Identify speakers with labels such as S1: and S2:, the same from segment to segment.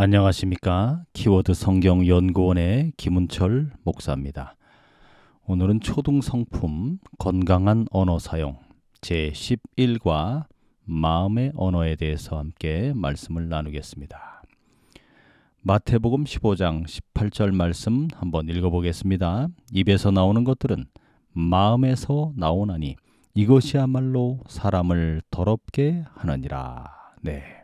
S1: 안녕하십니까. 키워드 성경 연구원의 김은철 목사입니다. 오늘은 초등 성품 건강한 언어 사용 제 11과 마음의 언어에 대해서 함께 말씀을 나누겠습니다. 마태복음 15장 18절 말씀 한번 읽어보겠습니다. 입에서 나오는 것들은 마음에서 나오나니 이것이야말로 사람을 더럽게 하느니라. 네.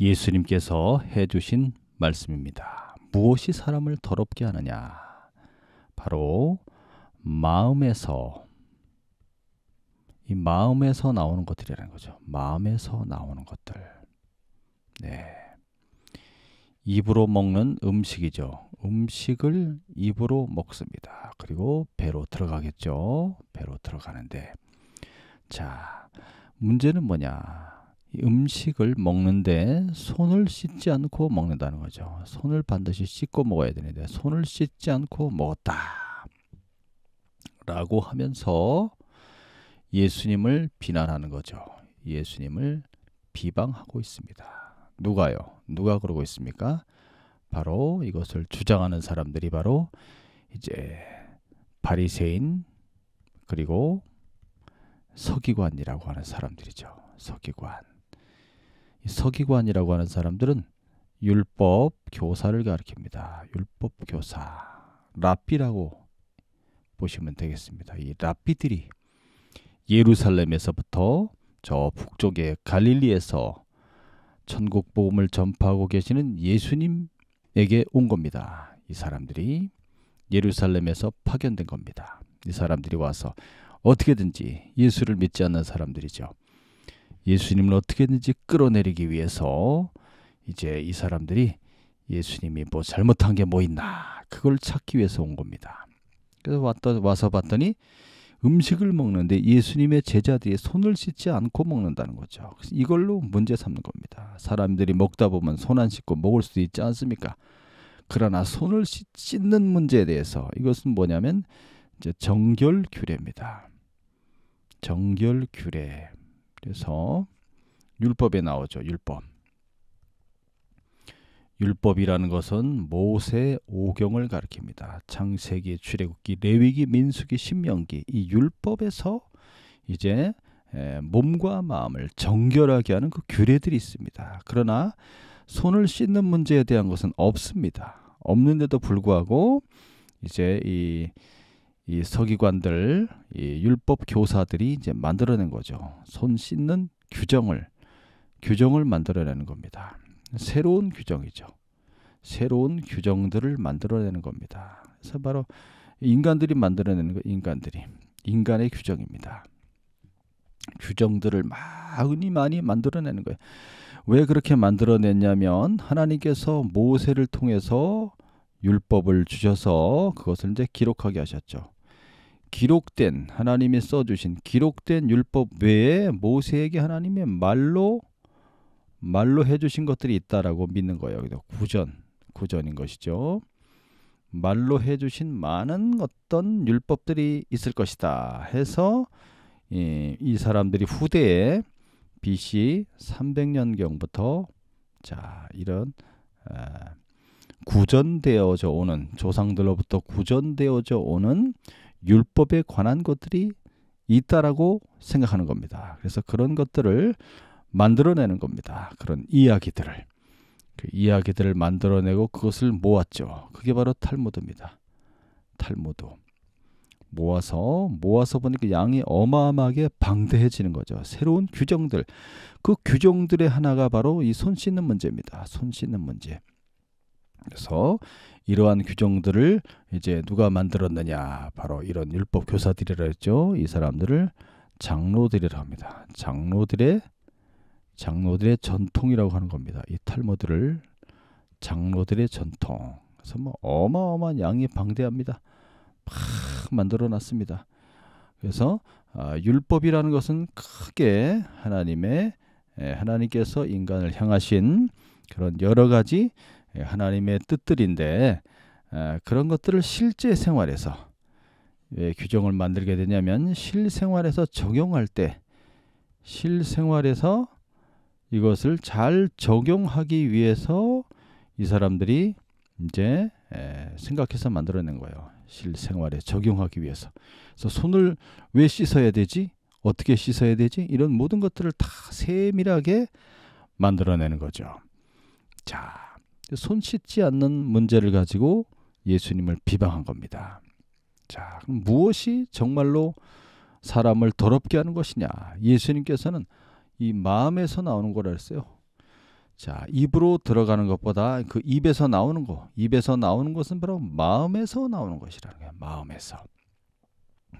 S1: 예수님께서 해주신 말씀입니다. 무엇이 사람을 더럽게 하느냐? 바로 마음에서 이 마음에서 나오는 것들이라는 거죠. 마음에서 나오는 것들. 네. 입으로 먹는 음식이죠. 음식을 입으로 먹습니다. 그리고 배로 들어가겠죠. 배로 들어가는데. 자, 문제는 뭐냐? 음식을 먹는데 손을 씻지 않고 먹는다는 거죠. 손을 반드시 씻고 먹어야 되는데 손을 씻지 않고 먹었다. 라고 하면서 예수님을 비난하는 거죠. 예수님을 비방하고 있습니다. 누가요? 누가 그러고 있습니까? 바로 이것을 주장하는 사람들이 바로 이제 바리새인 그리고 서기관이라고 하는 사람들이죠. 서기관. 서기관이라고 하는 사람들은 율법 교사를 가리킵니다. 율법 교사. 라피라고 보시면 되겠습니다. 이 라피들이 예루살렘에서부터 저 북쪽의 갈릴리에서 천국 복음을 전파하고 계시는 예수님에게 온 겁니다. 이 사람들이 예루살렘에서 파견된 겁니다. 이 사람들이 와서 어떻게든지 예수를 믿지 않는 사람들이죠. 예수님을 어떻게든지 끌어내리기 위해서 이제 이 사람들이 예수님이 뭐 잘못한 게 뭐 있나 그걸 찾기 위해서 온 겁니다. 그래서 왔다 와서 봤더니 음식을 먹는데 예수님의 제자들이 손을 씻지 않고 먹는다는 거죠. 이걸로 문제 삼는 겁니다. 사람들이 먹다 보면 손 안 씻고 먹을 수도 있지 않습니까? 그러나 손을 씻는 문제에 대해서 이것은 뭐냐면 이제 정결 규례입니다. 정결 규례. 그래서 율법에 나오죠. 율법. 율법이라는 것은 모세 오경을 가리킵니다. 창세기, 출애굽기, 레위기, 민수기, 신명기 이 율법에서 이제 몸과 마음을 정결하게 하는 그 규례들이 있습니다. 그러나 손을 씻는 문제에 대한 것은 없습니다. 없는데도 불구하고 이제 이이 서기관들, 이 율법 교사들이 이제 만들어낸 거죠. 손 씻는 규정을 규정을 만들어내는 겁니다. 새로운 규정이죠. 새로운 규정들을 만들어내는 겁니다. 그래서 바로 인간들이 만들어내는 거 인간들이 인간의 규정입니다. 규정들을 많이 많이 만들어내는 거예요. 왜 그렇게 만들어냈냐면 하나님께서 모세를 통해서 율법을 주셔서 그것을 이제 기록하게 하셨죠. 기록된 하나님이 써주신 기록된 율법 외에 모세에게 하나님의 말로 말로 해주신 것들이 있다라고 믿는 거예요. 여기서 구전 구전인 것이죠. 말로 해주신 많은 어떤 율법들이 있을 것이다 해서 이, 예, 이 사람들이 후대에 BC 300년경부터 자 이런 아, 구전되어져 오는 조상들로부터 구전되어져 오는 율법에 관한 것들이 있다라고 생각하는 겁니다. 그래서 그런 것들을 만들어내는 겁니다. 그런 이야기들을. 그 이야기들을 만들어내고 그것을 모았죠. 그게 바로 탈모드입니다. 탈모드. 모아서 모아서 보니까 양이 어마어마하게 방대해지는 거죠. 새로운 규정들. 그 규정들의 하나가 바로 이 손 씻는 문제입니다. 손 씻는 문제. 그래서 이러한 규정들을 이제 누가 만들었느냐 바로 이런 율법 교사들이라 했죠. 이 사람들을 장로들이라 합니다. 장로들의 장로들의 전통이라고 하는 겁니다. 이탈모들을 장로들의 전통. 그래서 뭐 어마어마한 양이 방대합니다. 막 만들어 놨습니다. 그래서 아, 율법이라는 것은 크게 하나님의 에, 예, 하나님께서 인간을 향하신 그런 여러 가지 예, 하나님의 뜻들인데 아, 그런 것들을 실제 생활에서 왜 규정을 만들게 되냐면 실생활에서 적용할 때 실생활에서 이것을 잘 적용하기 위해서 이 사람들이 이제 생각해서 만들어낸 거예요. 실생활에 적용하기 위해서. 그래서 손을 왜 씻어야 되지? 어떻게 씻어야 되지? 이런 모든 것들을 다 세밀하게 만들어내는 거죠. 자, 손 씻지 않는 문제를 가지고 예수님을 비방한 겁니다. 자, 그럼 무엇이 정말로 사람을 더럽게 하는 것이냐? 예수님께서는 이 마음에서 나오는 거라 했어요. 자, 입으로 들어가는 것보다 그 입에서 나오는 거, 입에서 나오는 것은 바로 마음에서 나오는 것이라는 거예요. 마음에서.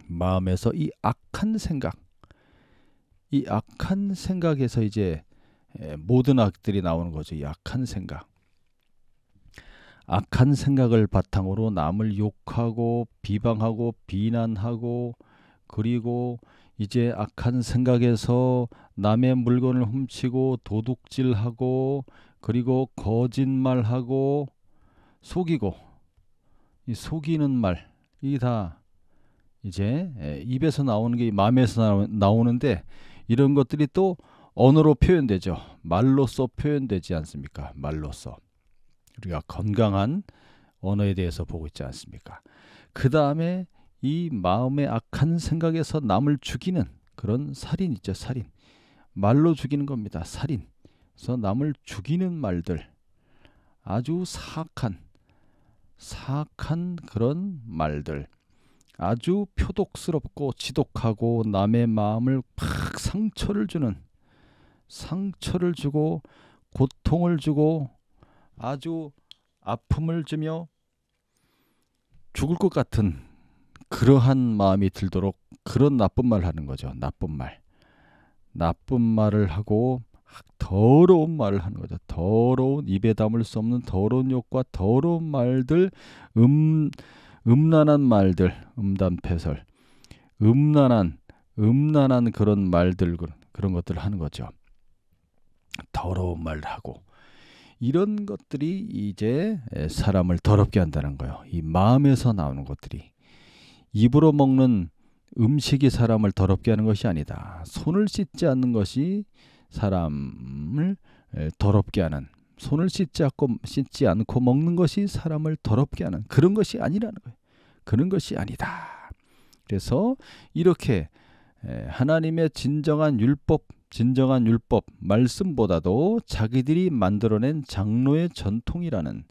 S1: 마음에서 이 악한 생각, 이 악한 생각에서 이제 모든 악들이 나오는 거죠. 이 악한 생각. 악한 생각을 바탕으로 남을 욕하고 비방하고 비난하고 그리고 이제 악한 생각에서 남의 물건을 훔치고 도둑질하고 그리고 거짓말하고 속이고 이 속이는 말 이게 다 이제 입에서 나오는 게 마음에서 나오는데 이런 것들이 또 언어로 표현되죠. 말로써 표현되지 않습니까? 말로써. 우리가 건강한 언어에 대해서 보고 있지 않습니까? 그 다음에 이 마음의 악한 생각에서 남을 죽이는 그런 살인 있죠, 살인. 말로 죽이는 겁니다, 살인. 그래서 남을 죽이는 말들. 아주 사악한, 사악한 그런 말들. 아주 표독스럽고 지독하고 남의 마음을 팍 상처를 주는 상처를 주고 고통을 주고 아주 아픔을 주며 죽을 것 같은 그러한 마음이 들도록 그런 나쁜 말 하는 거죠. 나쁜 말. 나쁜 말을 하고 더러운 말을 하는 거죠. 더러운 입에 담을 수 없는 더러운 욕과 더러운 말들, 음 음란한 말들, 음담패설, 음란한 음란한 그런 말들 그런 것들을 하는 거죠. 더러운 말을 하고 이런 것들이 이제 사람을 더럽게 한다는 거예요. 이 마음에서 나오는 것들이 입으로 먹는 음식이 사람을 더럽게 하는 것이 아니다. 손을 씻지 않는 것이 사람을 더럽게 하는 손을 씻지 않고 씻지 않고 먹는 것이 사람을 더럽게 하는 그런 것이 아니라는 거예요. 그런 것이 아니다. 그래서 이렇게 하나님의 진정한 율법 진정한 율법, 말씀보다도 자기들이 만들어낸 장로의 전통이라는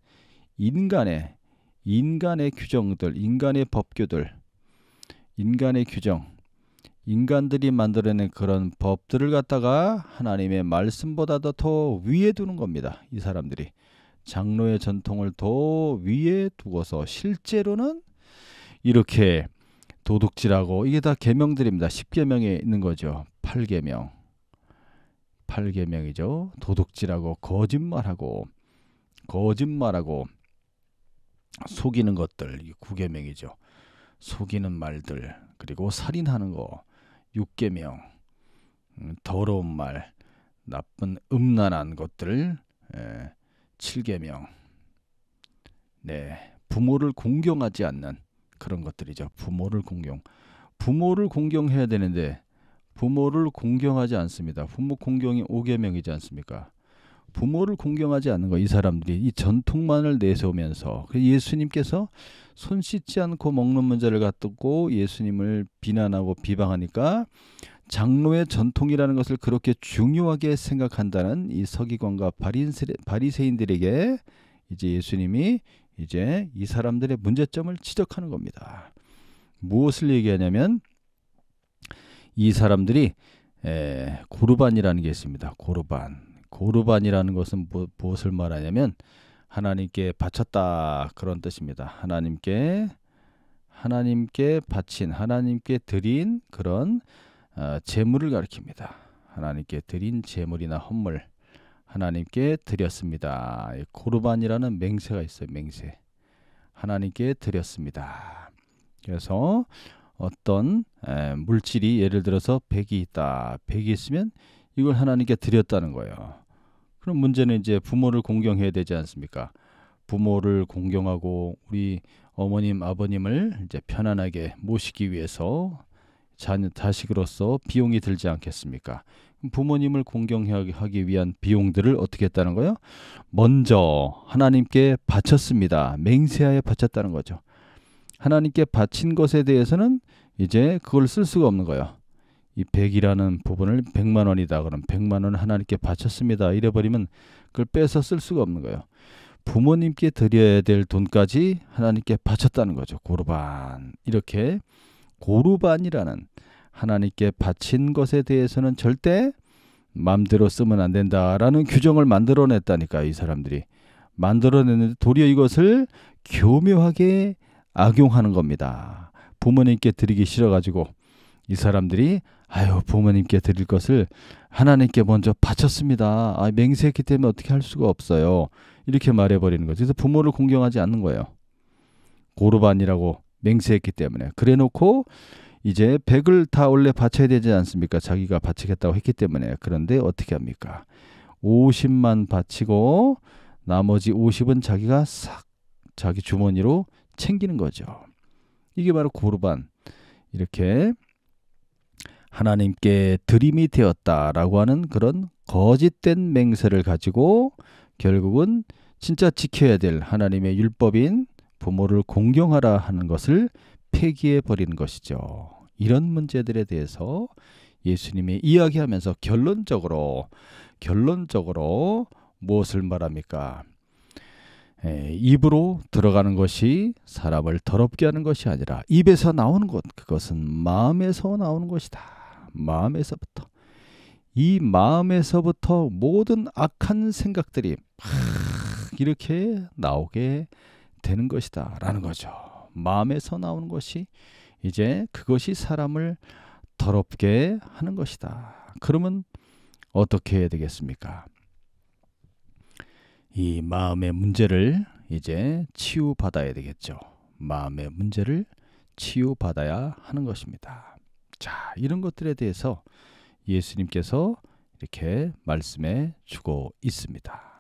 S1: 인간의 인간의 규정들, 인간의 법규들, 인간의 규정, 인간들이 만들어낸 그런 법들을 갖다가 하나님의 말씀보다도 더 위에 두는 겁니다. 이 사람들이 장로의 전통을 더 위에 두고서 실제로는 이렇게 도둑질하고 이게 다 계명들입니다. 10계명에 있는 거죠. 8계명. 팔계명이죠. 도둑질하고 거짓말하고 거짓말하고 속이는 것들 구계명이죠. 속이는 말들 그리고 살인하는 거 육계명 음, 더러운 말 나쁜 음란한 것들 에, 예, 7계명 네 부모를 공경하지 않는 그런 것들이죠. 부모를 공경 부모를 공경해야 되는데 부모를 공경하지 않습니다. 부모 공경이 5계명이지 않습니까? 부모를 공경하지 않는 거 이 사람들이 이 전통만을 내세우면서 그 예수님께서 손 씻지 않고 먹는 문제를 갖고 예수님을 비난하고 비방하니까 장로의 전통이라는 것을 그렇게 중요하게 생각한다는 이 서기관과 바리새인들에게 이제 예수님이 이제 이 사람들의 문제점을 지적하는 겁니다. 무엇을 얘기하냐면 이 사람들이 에, 고르반이라는 게 있습니다. 고르반. 고르반이라는 것은 뭐, 무엇을 말하냐면 하나님께 바쳤다 그런 뜻입니다. 하나님께 하나님께 바친 하나님께 드린 그런 어, 재물을 가리킵니다. 하나님께 드린 재물이나 헌물 하나님께 드렸습니다. 고르반이라는 맹세가 있어요. 맹세. 하나님께 드렸습니다. 그래서 어떤 에, 물질이 예를 들어서 백이 있다. 백이 있으면 이걸 하나님께 드렸다는 거예요. 그럼 문제는 이제 부모를 공경해야 되지 않습니까? 부모를 공경하고 우리 어머님, 아버님을 이제 편안하게 모시기 위해서 자녀 자식으로서 비용이 들지 않겠습니까? 부모님을 공경하기 위한 비용들을 어떻게 했다는 거예요? 먼저 하나님께 바쳤습니다. 맹세하여 바쳤다는 거죠. 하나님께 바친 것에 대해서는 이제 그걸 쓸 수가 없는 거예요. 이백이라는 부분을 백만 원이다. 그럼 백만 원을 하나님께 바쳤습니다. 이래버리면 그걸 빼서 쓸 수가 없는 거예요. 부모님께 드려야 될 돈까지 하나님께 바쳤다는 거죠. 고르반. 이렇게 고르반이라는 하나님께 바친 것에 대해서는 절대 맘대로 쓰면 안 된다라는 규정을 만들어냈다니까 이 사람들이 만들어냈는데 도리어 이것을 교묘하게 악용하는 겁니다. 부모님께 드리기 싫어가지고 이 사람들이 아유 부모님께 드릴 것을 하나님께 먼저 바쳤습니다. 아, 맹세했기 때문에 어떻게 할 수가 없어요. 이렇게 말해버리는 거죠. 그래서 부모를 공경하지 않는 거예요. 고르반이라고 맹세했기 때문에 그래놓고 이제 백을 다 원래 바쳐야 되지 않습니까? 자기가 바치겠다고 했기 때문에 그런데 어떻게 합니까? 50만 바치고 나머지 50은 자기가 싹 자기 주머니로 챙기는 거죠. 이게 바로 고르반. 이렇게 하나님께 드림이 되었다라고 하는 그런 거짓된 맹세를 가지고 결국은 진짜 지켜야 될 하나님의 율법인 부모를 공경하라 하는 것을 폐기해 버리는 것이죠. 이런 문제들에 대해서 예수님이 이야기하면서 결론적으로 결론적으로 무엇을 말합니까? 예, 입으로 들어가는 것이 사람을 더럽게 하는 것이 아니라 입에서 나오는 것 그것은 마음에서 나오는 것이다. 마음에서부터 이 마음에서부터 모든 악한 생각들이 막 이렇게 나오게 되는 것이다라는 거죠. 마음에서 나오는 것이 이제 그것이 사람을 더럽게 하는 것이다. 그러면 어떻게 해야 되겠습니까? 이 마음의 문제를 이제 치유받아야 되겠죠. 마음의 문제를 치유받아야 하는 것입니다. 자, 이런 것들에 대해서 예수님께서 이렇게 말씀해 주고 있습니다.